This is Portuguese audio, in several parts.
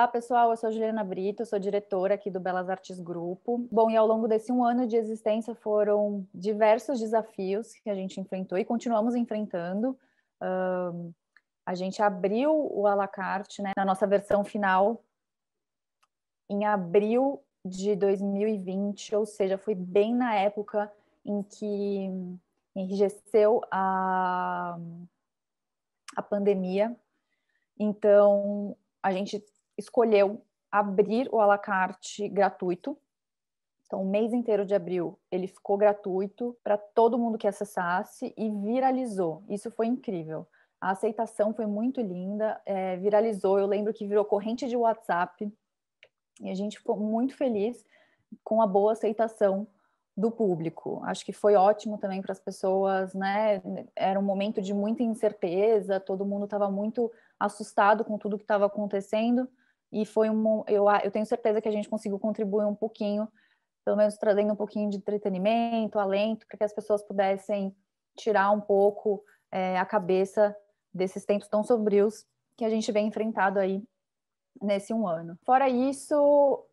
Olá, pessoal. Eu sou Juliana Brito, sou diretora aqui do Belas Artes Grupo. Bom, e ao longo desse um ano de existência foram diversos desafios que a gente enfrentou e continuamos enfrentando. a gente abriu o alacarte, né, na nossa versão final em abril de 2020, ou seja, foi bem na época em que enrijeceu a, a pandemia. Então, a gente escolheu abrir o alacarte gratuito. Então, o mês inteiro de abril ele ficou gratuito para todo mundo que acessasse e viralizou. Isso foi incrível. A aceitação foi muito linda, é, viralizou. Eu lembro que virou corrente de WhatsApp e a gente ficou muito feliz com a boa aceitação do público. Acho que foi ótimo também para as pessoas, né? Era um momento de muita incerteza, todo mundo estava muito assustado com tudo que estava acontecendo. E foi um. Eu, eu tenho certeza que a gente conseguiu contribuir um pouquinho, pelo menos trazendo um pouquinho de entretenimento, alento, para que as pessoas pudessem tirar um pouco é, a cabeça desses tempos tão sombrios que a gente vem enfrentado aí nesse um ano. Fora isso,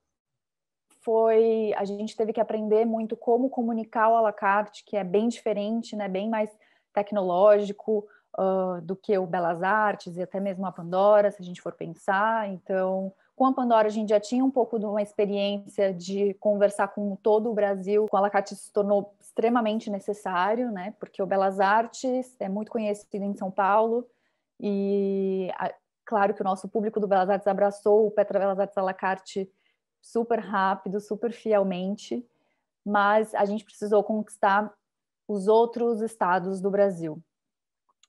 foi a gente teve que aprender muito como comunicar o à la carte, que é bem diferente, né, bem mais tecnológico, uh, do que o Belas Artes e até mesmo a Pandora, se a gente for pensar. Então, com a Pandora, a gente já tinha um pouco de uma experiência de conversar com todo o Brasil. Com a Lacate se tornou extremamente necessário, né? Porque o Belas Artes é muito conhecido em São Paulo e, a, claro, que o nosso público do Belas Artes abraçou o Petra Belas Artes Alacarte super rápido, super fielmente, mas a gente precisou conquistar os outros estados do Brasil.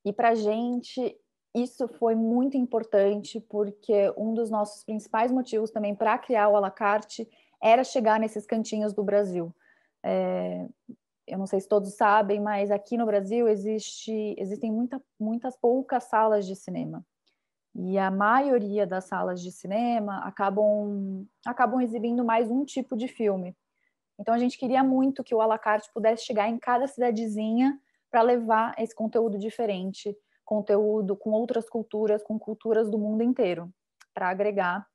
E para a gente isso foi muito importante, porque um dos nossos principais motivos também para criar o Alacarte era chegar nesses cantinhos do Brasil. É, eu não sei se todos sabem, mas aqui no Brasil existe, existem muita, muitas poucas salas de cinema. E a maioria das salas de cinema acabam, acabam exibindo mais um tipo de filme. Então a gente queria muito que o Alacarte pudesse chegar em cada cidadezinha para levar esse conteúdo diferente, conteúdo com outras culturas, com culturas do mundo inteiro, para agregar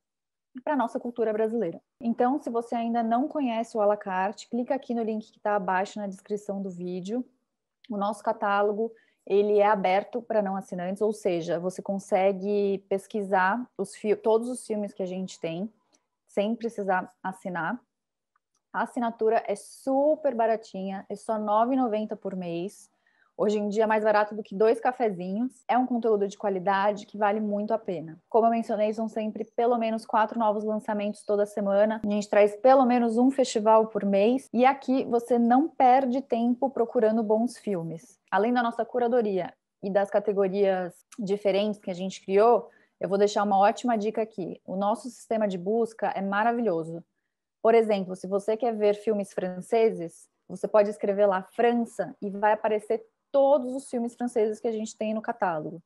para a nossa cultura brasileira. Então, se você ainda não conhece o Alacarte, clica aqui no link que está abaixo na descrição do vídeo. O nosso catálogo ele é aberto para não assinantes, ou seja, você consegue pesquisar os todos os filmes que a gente tem sem precisar assinar. A assinatura é super baratinha, é só R$ 9,90 por mês. Hoje em dia é mais barato do que dois cafezinhos. É um conteúdo de qualidade que vale muito a pena. Como eu mencionei, são sempre pelo menos quatro novos lançamentos toda semana. A gente traz pelo menos um festival por mês. E aqui você não perde tempo procurando bons filmes. Além da nossa curadoria e das categorias diferentes que a gente criou, eu vou deixar uma ótima dica aqui. O nosso sistema de busca é maravilhoso. Por exemplo, se você quer ver filmes franceses, você pode escrever lá França e vai aparecer todos os filmes franceses que a gente tem no catálogo.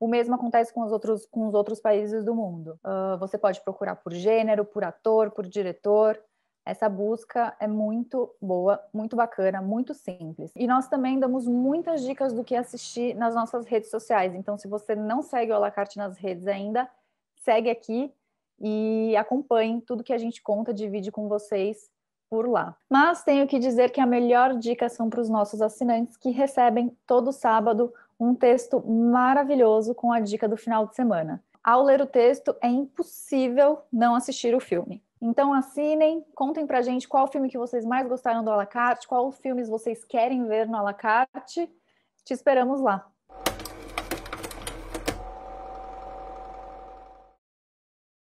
O mesmo acontece com os outros, com os outros países do mundo. Uh, você pode procurar por gênero, por ator, por diretor. Essa busca é muito boa, muito bacana, muito simples. E nós também damos muitas dicas do que assistir nas nossas redes sociais. Então, se você não segue o Alacarte nas redes ainda, segue aqui e acompanhe tudo que a gente conta, divide com vocês por lá. Mas tenho que dizer que a melhor dica são para os nossos assinantes que recebem todo sábado um texto maravilhoso com a dica do final de semana. Ao ler o texto, é impossível não assistir o filme. Então assinem, contem pra gente qual filme que vocês mais gostaram do Alacarte, qual filmes vocês querem ver no Alacarte. Te esperamos lá.